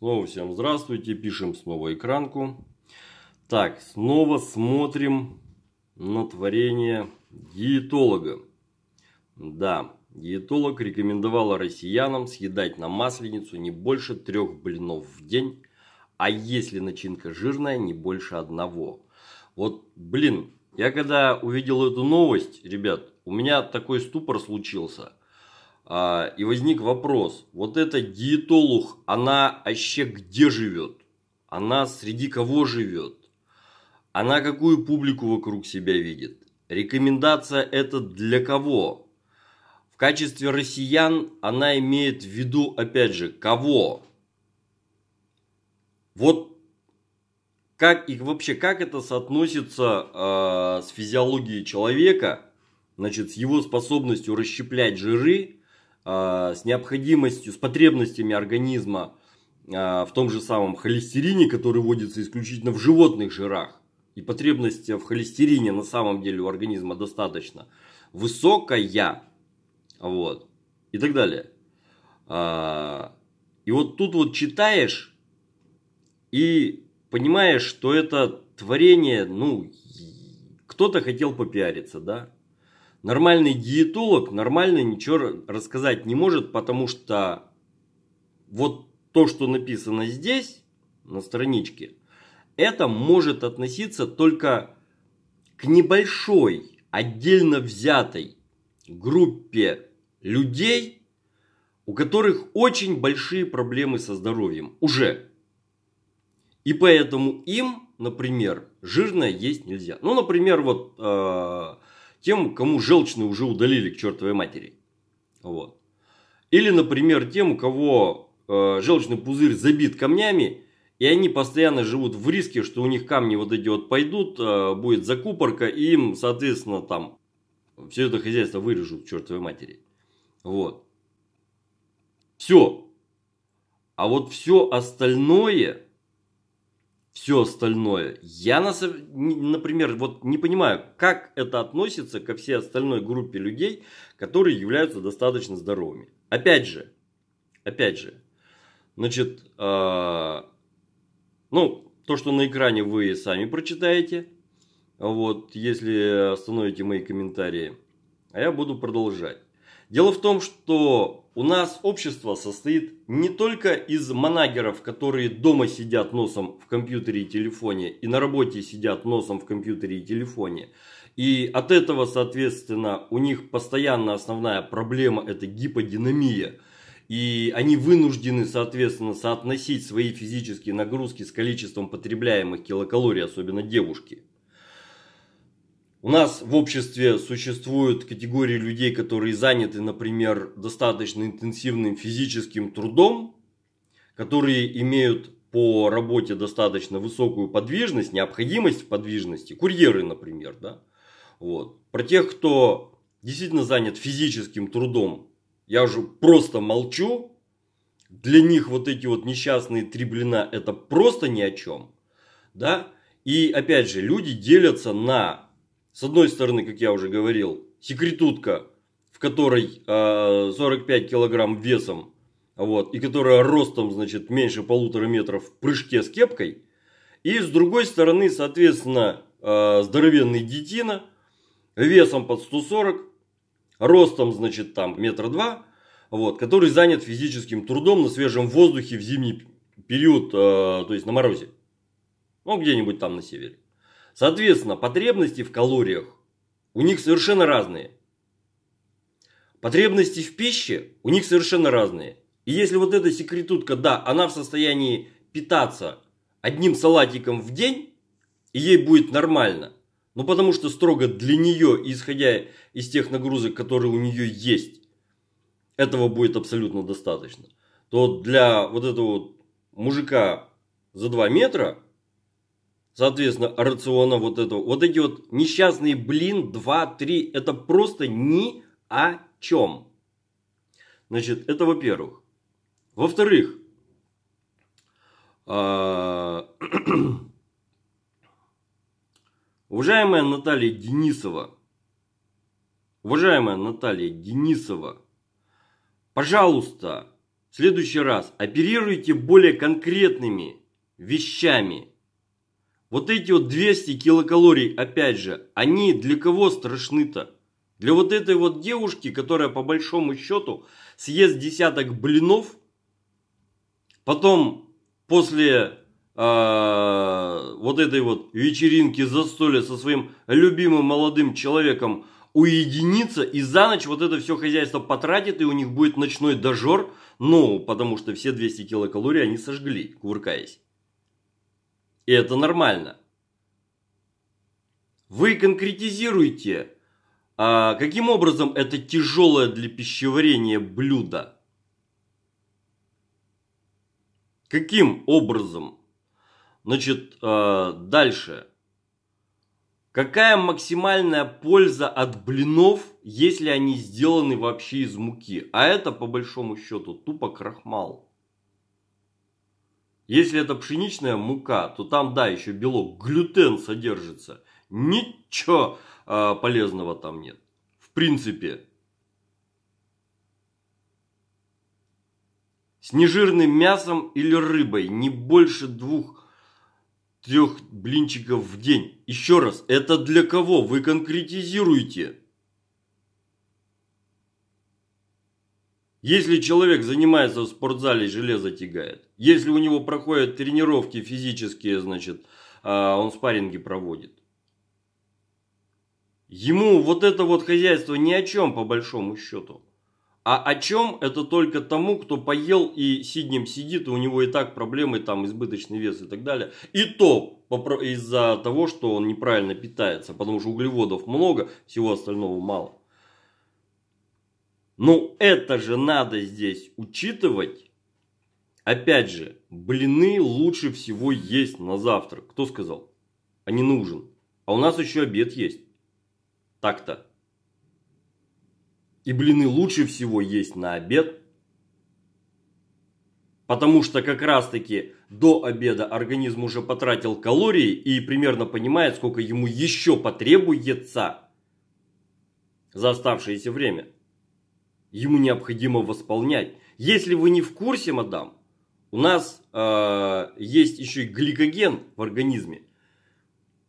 Снова всем здравствуйте, пишем снова экранку. Так, снова смотрим на творение диетолога. Да, диетолог рекомендовал россиянам съедать на масленицу не больше трех блинов в день, а если начинка жирная, не больше одного. Вот, блин, я когда увидел эту новость, ребят, у меня такой ступор случился – а, и возник вопрос, вот эта диетолог, она вообще где живет? Она среди кого живет? Она какую публику вокруг себя видит? Рекомендация это для кого? В качестве россиян она имеет в виду, опять же, кого? Вот как и вообще, как это соотносится э, с физиологией человека, значит, с его способностью расщеплять жиры, а, с необходимостью, с потребностями организма а, в том же самом холестерине, который водится исключительно в животных жирах, и потребности в холестерине на самом деле у организма достаточно, высокая, вот, и так далее. А, и вот тут вот читаешь и понимаешь, что это творение, ну, кто-то хотел попиариться, да, Нормальный диетолог нормально ничего рассказать не может, потому что вот то, что написано здесь, на страничке, это может относиться только к небольшой, отдельно взятой группе людей, у которых очень большие проблемы со здоровьем уже. И поэтому им, например, жирное есть нельзя. Ну, например, вот э, тем, кому желчные уже удалили к чертовой матери. Вот. Или, например, тем, у кого э, желчный пузырь забит камнями, и они постоянно живут в риске, что у них камни вот эти вот пойдут, э, будет закупорка, и им, соответственно, там все это хозяйство вырежут к чертовой матери. Вот. Все. А вот все остальное – все остальное. Я, на, например, вот не понимаю, как это относится ко всей остальной группе людей, которые являются достаточно здоровыми. Опять же, опять же, значит, э, ну, то, что на экране вы сами прочитаете, вот, если остановите мои комментарии, а я буду продолжать. Дело в том, что у нас общество состоит не только из манагеров, которые дома сидят носом в компьютере и телефоне, и на работе сидят носом в компьютере и телефоне. И от этого, соответственно, у них постоянно основная проблема – это гиподинамия. И они вынуждены, соответственно, соотносить свои физические нагрузки с количеством потребляемых килокалорий, особенно девушки. У нас в обществе существуют категории людей, которые заняты, например, достаточно интенсивным физическим трудом, которые имеют по работе достаточно высокую подвижность, необходимость в подвижности, курьеры, например, да. Вот. Про тех, кто действительно занят физическим трудом, я уже просто молчу. Для них вот эти вот несчастные три блина это просто ни о чем. Да? И опять же, люди делятся на с одной стороны, как я уже говорил, секретутка, в которой э, а, 45 килограмм весом, вот, и которая ростом, значит, меньше полутора метров в прыжке с кепкой. И с другой стороны, соответственно, э, здоровенный детина, весом под 140, ростом, значит, там метр два, вот, который занят физическим трудом на свежем воздухе в зимний период, э, то есть на морозе. Ну, где-нибудь там на севере. Соответственно, потребности в калориях у них совершенно разные. Потребности в пище у них совершенно разные. И если вот эта секретутка, да, она в состоянии питаться одним салатиком в день, и ей будет нормально. Ну потому что строго для нее, исходя из тех нагрузок, которые у нее есть, этого будет абсолютно достаточно. То для вот этого вот мужика за 2 метра – соответственно, рациона вот этого. Вот эти вот несчастные блин 2-3, это просто ни о чем. Значит, это во-первых. Во-вторых, а, уважаемая Наталья Денисова, уважаемая Наталья Денисова, пожалуйста, в следующий раз оперируйте более конкретными вещами – вот эти вот 200 килокалорий, опять же, они для кого страшны-то? Для вот этой вот девушки, которая по большому счету съест десяток блинов, потом после э, вот этой вот вечеринки застолья со своим любимым молодым человеком уединиться и за ночь вот это все хозяйство потратит, и у них будет ночной дожор, ну, потому что все 200 килокалорий они сожгли, кувыркаясь. И это нормально. Вы конкретизируете, а каким образом это тяжелое для пищеварения блюдо. Каким образом? Значит, а, дальше. Какая максимальная польза от блинов, если они сделаны вообще из муки? А это, по большому счету, тупо крахмал. Если это пшеничная мука, то там, да, еще белок, глютен содержится. Ничего э, полезного там нет. В принципе. С нежирным мясом или рыбой не больше двух трех блинчиков в день. Еще раз, это для кого? Вы конкретизируете. Если человек занимается в спортзале, железо тягает. Если у него проходят тренировки физические, значит, а, он спарринги проводит. Ему вот это вот хозяйство ни о чем, по большому счету. А о чем это только тому, кто поел и сиднем сидит, и у него и так проблемы, там избыточный вес и так далее. И то из-за того, что он неправильно питается, потому что углеводов много, всего остального мало. Ну, это же надо здесь учитывать. Опять же, блины лучше всего есть на завтрак. Кто сказал? А не нужен. А у нас еще обед есть. Так-то. И блины лучше всего есть на обед. Потому что как раз-таки до обеда организм уже потратил калории и примерно понимает, сколько ему еще потребуется за оставшееся время ему необходимо восполнять. Если вы не в курсе, мадам, у нас э, есть еще и гликоген в организме.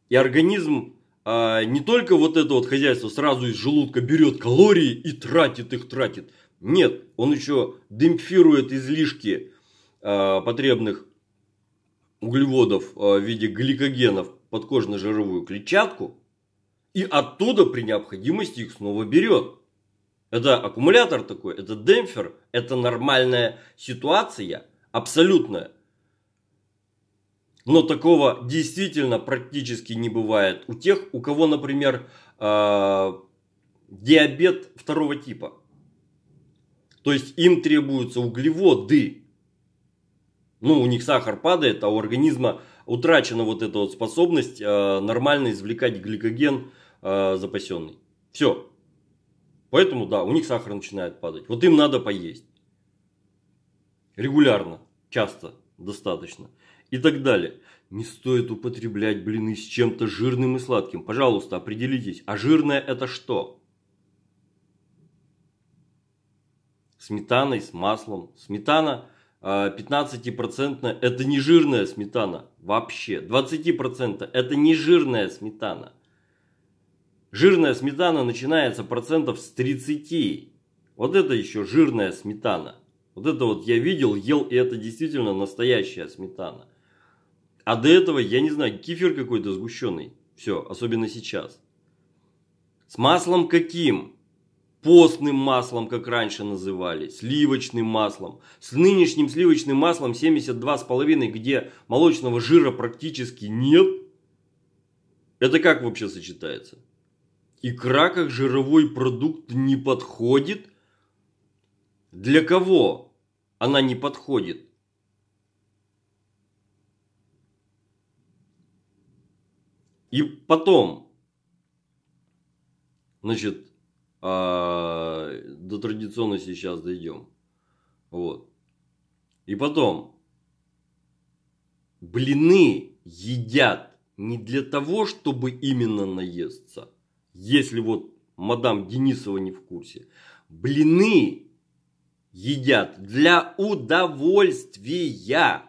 И организм э, не только вот это вот хозяйство сразу из желудка берет калории и тратит их, тратит. Нет, он еще демпфирует излишки э, потребных углеводов э, в виде гликогенов подкожно-жировую клетчатку и оттуда при необходимости их снова берет. Это аккумулятор такой, это демпфер, это нормальная ситуация, абсолютная. Но такого действительно практически не бывает у тех, у кого, например, э, диабет второго типа. То есть им требуются углеводы. Ну, у них сахар падает, а у организма утрачена вот эта вот способность э, нормально извлекать гликоген э, запасенный. Все, Поэтому, да, у них сахар начинает падать. Вот им надо поесть. Регулярно, часто, достаточно. И так далее. Не стоит употреблять блины с чем-то жирным и сладким. Пожалуйста, определитесь, а жирное это что? Сметаной с маслом. Сметана 15% а, это не жирная сметана вообще. 20% это не жирная сметана. Жирная сметана начинается процентов с 30. Вот это еще жирная сметана. Вот это вот я видел, ел, и это действительно настоящая сметана. А до этого, я не знаю, кефир какой-то сгущенный. Все, особенно сейчас. С маслом каким? Постным маслом, как раньше называли, сливочным маслом. С нынешним сливочным маслом 72,5, где молочного жира практически нет. Это как вообще сочетается? Икра как жировой продукт не подходит? Для кого она не подходит? И потом, значит, а, до традиционной сейчас дойдем. Вот. И потом, блины едят не для того, чтобы именно наесться – если вот мадам Денисова не в курсе, блины едят для удовольствия.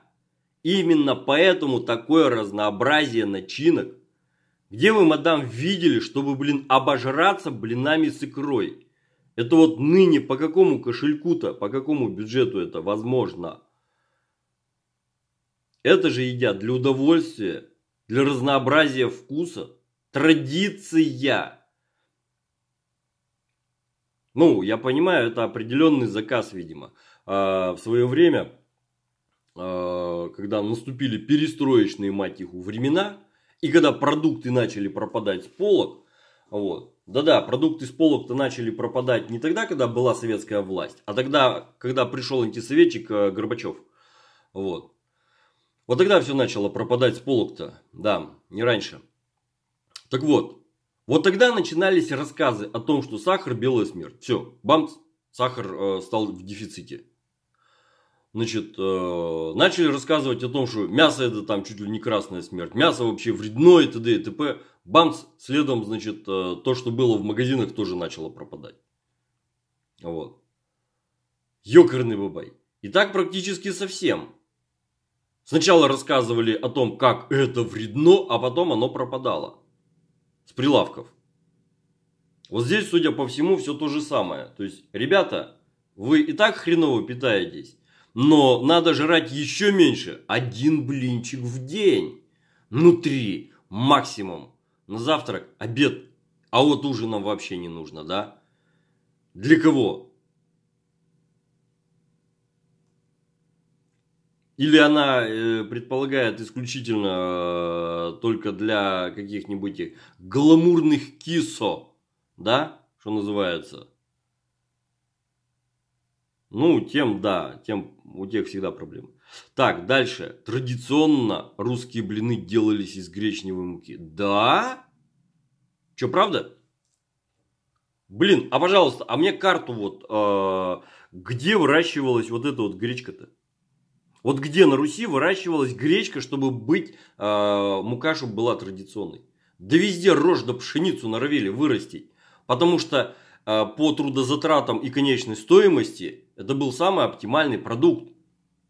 Именно поэтому такое разнообразие начинок. Где вы, мадам, видели, чтобы, блин, обожраться блинами с икрой? Это вот ныне по какому кошельку-то, по какому бюджету это возможно? Это же едят для удовольствия, для разнообразия вкуса – традиция. Ну, я понимаю, это определенный заказ, видимо. А, в свое время, а, когда наступили перестроечные, мать их, времена, и когда продукты начали пропадать с полок, вот, да-да, продукты с полок-то начали пропадать не тогда, когда была советская власть, а тогда, когда пришел антисоветчик э, Горбачев. Вот. Вот тогда все начало пропадать с полок-то, да, не раньше. Так вот, вот тогда начинались рассказы о том, что сахар – белая смерть. Все, бамц, сахар э, стал в дефиците. Значит, э, начали рассказывать о том, что мясо это там чуть ли не красная смерть, мясо вообще вредно и т.д. и т.п. Бамс, следом, значит, э, то, что было в магазинах, тоже начало пропадать. Вот. Ёкарный бабай. И так практически совсем. Сначала рассказывали о том, как это вредно, а потом оно пропадало с прилавков. Вот здесь, судя по всему, все то же самое. То есть, ребята, вы и так хреново питаетесь, но надо жрать еще меньше. Один блинчик в день. Ну, три максимум. На завтрак, обед. А вот ужином вообще не нужно, да? Для кого? Или она э, предполагает исключительно э, только для каких-нибудь гламурных кисо, да, что называется. Ну, тем, да, тем у тех всегда проблемы. Так, дальше. Традиционно русские блины делались из гречневой муки. Да? Че, правда? Блин, а пожалуйста, а мне карту вот, э, где выращивалась вот эта вот гречка-то? Вот где на Руси выращивалась гречка, чтобы быть, э, мука, чтобы была традиционной. Да везде рожь да пшеницу норовили вырастить. Потому что э, по трудозатратам и конечной стоимости это был самый оптимальный продукт.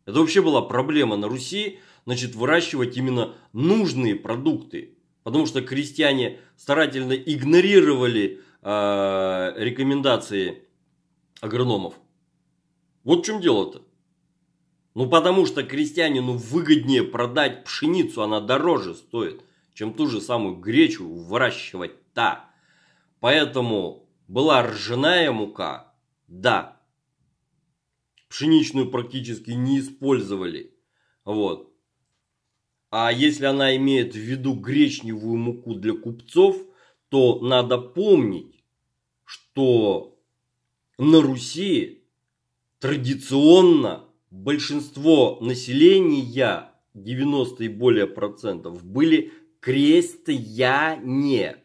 Это вообще была проблема на Руси, значит, выращивать именно нужные продукты. Потому что крестьяне старательно игнорировали э, рекомендации агрономов. Вот в чем дело-то. Ну потому что крестьянину выгоднее продать пшеницу, она дороже стоит, чем ту же самую гречу выращивать-то. Поэтому была ржаная мука, да, пшеничную практически не использовали. Вот. А если она имеет в виду гречневую муку для купцов, то надо помнить, что на Руси традиционно большинство населения, 90 и более процентов, были крестьяне.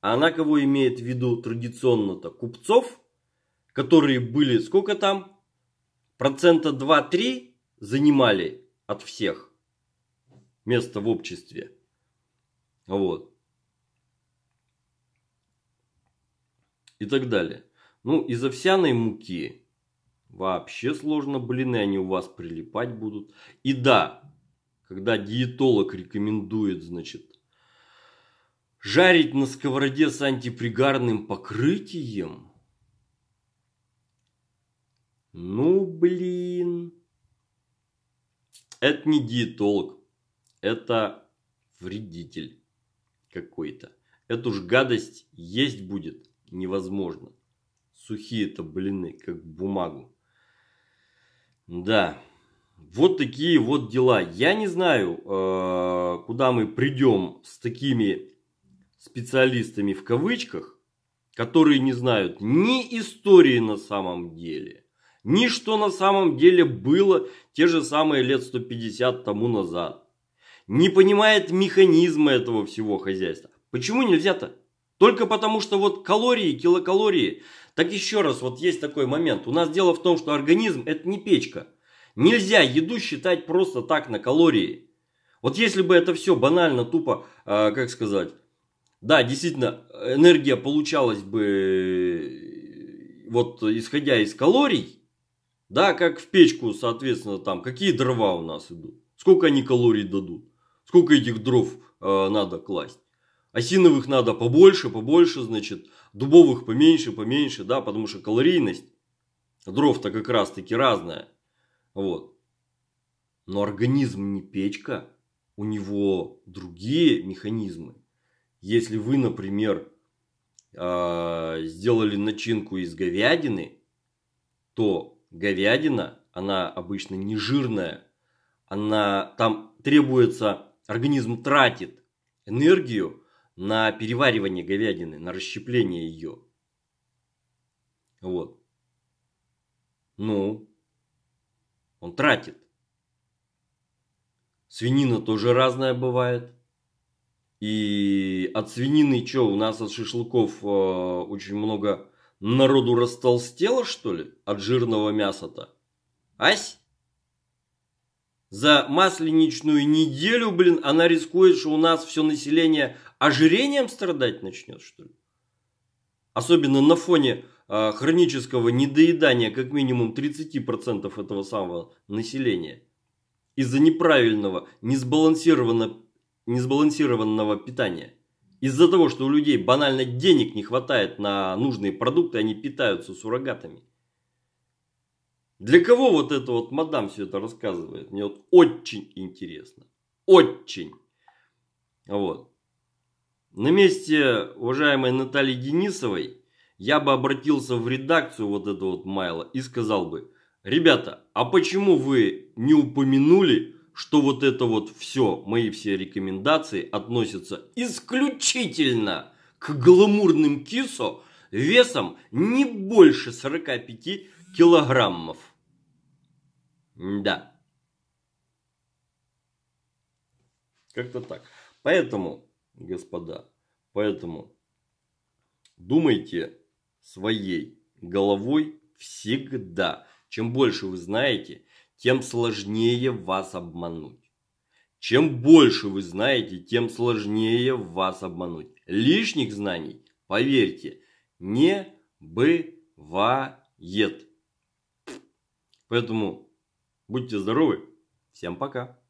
а Она кого имеет в виду традиционно-то? Купцов, которые были, сколько там? Процента 2-3 занимали от всех место в обществе. Вот. И так далее. Ну, из овсяной муки Вообще сложно, блин, они у вас прилипать будут. И да, когда диетолог рекомендует, значит, жарить на сковороде с антипригарным покрытием, ну, блин, это не диетолог, это вредитель какой-то. Эту ж гадость есть будет невозможно. сухие это блины, как бумагу. Да, вот такие вот дела. Я не знаю, э, куда мы придем с такими специалистами в кавычках, которые не знают ни истории на самом деле, ни что на самом деле было те же самые лет 150 тому назад, не понимает механизмы этого всего хозяйства. Почему нельзя-то? Только потому, что вот калории, килокалории. Так еще раз, вот есть такой момент. У нас дело в том, что организм это не печка. Нельзя еду считать просто так на калории. Вот если бы это все банально, тупо, э, как сказать, да, действительно, энергия получалась бы э, вот исходя из калорий, да, как в печку, соответственно, там, какие дрова у нас идут, сколько они калорий дадут, сколько этих дров э, надо класть. Осиновых надо побольше, побольше, значит, дубовых поменьше, поменьше, да, потому что калорийность дров-то как раз-таки разная. Вот. Но организм не печка, у него другие механизмы. Если вы, например, а, сделали начинку из говядины, то говядина, она обычно не жирная, она там требуется, организм тратит энергию на переваривание говядины, на расщепление ее. Вот. Ну, он тратит. Свинина тоже разная бывает. И от свинины что, у нас от шашлыков э, очень много народу растолстело, что ли, от жирного мяса-то? Ась? За масленичную неделю, блин, она рискует, что у нас все население ожирением страдать начнет, что ли? Особенно на фоне э, хронического недоедания как минимум 30% этого самого населения. Из-за неправильного, несбалансированного, несбалансированного питания. Из-за того, что у людей банально денег не хватает на нужные продукты, они питаются суррогатами. Для кого вот это вот мадам все это рассказывает? Мне вот очень интересно. Очень. Вот. На месте уважаемой Натальи Денисовой я бы обратился в редакцию вот этого вот майла и сказал бы, ребята, а почему вы не упомянули, что вот это вот все, мои все рекомендации относятся исключительно к гламурным кисо весом не больше 45 килограммов. Да. Как-то так. Поэтому господа. Поэтому думайте своей головой всегда. Чем больше вы знаете, тем сложнее вас обмануть. Чем больше вы знаете, тем сложнее вас обмануть. Лишних знаний, поверьте, не бывает. Поэтому будьте здоровы. Всем пока.